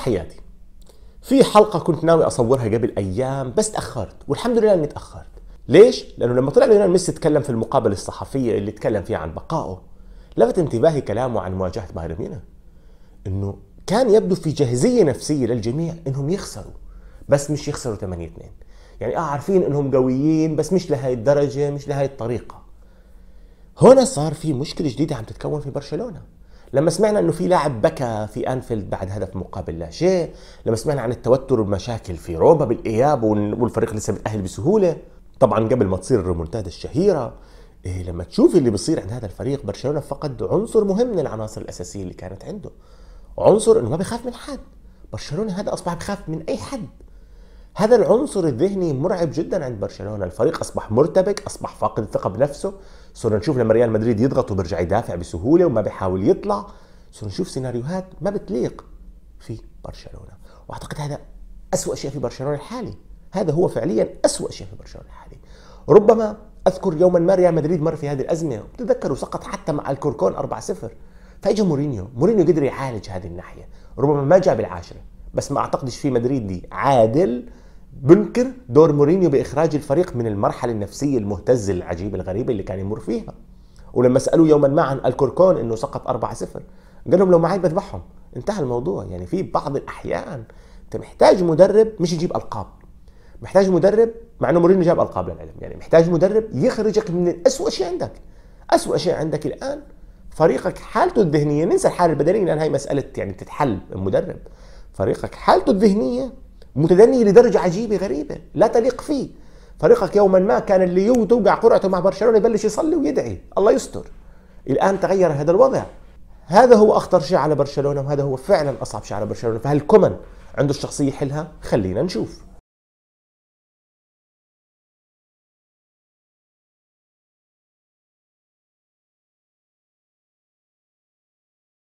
حياتي في حلقه كنت ناوي اصورها قبل ايام بس تاخرت والحمد لله اني تاخرت ليش لانه لما طلع ليونيل ميسي تكلم في المقابله الصحفيه اللي تكلم فيها عن بقائه لفت انتباهي كلامه عن مواجهه بايرن ميونخ انه كان يبدو في جاهزيه نفسيه للجميع انهم يخسروا بس مش يخسروا 8 2 يعني اه عارفين انهم قويين بس مش لهي الدرجه مش لهي الطريقه هنا صار في مشكله جديده عم تتكون في برشلونه لما سمعنا انه في لاعب بكى في انفيلد بعد هدف مقابل لا شيء لما سمعنا عن التوتر والمشاكل في روما بالاياب والفريق لسه متاهل بسهوله طبعا قبل ما تصير الريمونتادا الشهيره إيه لما تشوف اللي بيصير عند هذا الفريق برشلونه فقد عنصر مهم من العناصر الاساسيه اللي كانت عنده عنصر انه ما بيخاف من حد برشلونه هذا اصبح بخاف من اي حد هذا العنصر الذهني مرعب جدا عند برشلونه الفريق اصبح مرتبك اصبح فاقد الثقه بنفسه صرنا نشوف لما ريال مدريد يضغط وبيرجع يدافع بسهوله وما بيحاول يطلع صرنا نشوف سيناريوهات ما بتليق في برشلونه واعتقد هذا أسوأ شيء في برشلونه الحالي هذا هو فعليا أسوأ شيء في برشلونه الحالي ربما اذكر يوما ما ريال مدريد مر في هذه الازمه وتذكروا سقط حتى مع الكوركون 4-0 فاجى مورينيو مورينيو قدر يعالج هذه الناحيه ربما ما جاب العاشره بس ما اعتقدش في مدريد عادل بنكر دور مورينيو باخراج الفريق من المرحله النفسيه المهتزه العجيبه الغريبه اللي كان يمر فيها ولما سالوه يوما ما عن الكركون انه سقط 4-0 قال لهم لو معي بذبحهم انتهى الموضوع يعني في بعض الاحيان انت محتاج مدرب مش يجيب القاب محتاج مدرب مع انه مورينيو جاب القاب للعلم يعني محتاج مدرب يخرجك من اسوء شيء عندك اسوء شيء عندك الان فريقك حالته الذهنيه ننسى الحاله البدنيه لان هي مساله يعني تتحل المدرب فريقك حالته الذهنيه متدني لدرجة عجيبة غريبة لا تليق فيه فريقك يوما ما كان اللي يوقع قرعته مع برشلونة يبلش يصلي ويدعي الله يستر الآن تغير هذا الوضع هذا هو أخطر شيء على برشلونة وهذا هو فعلا أصعب شيء على برشلونة فهل كومان عنده الشخصية يحلها خلينا نشوف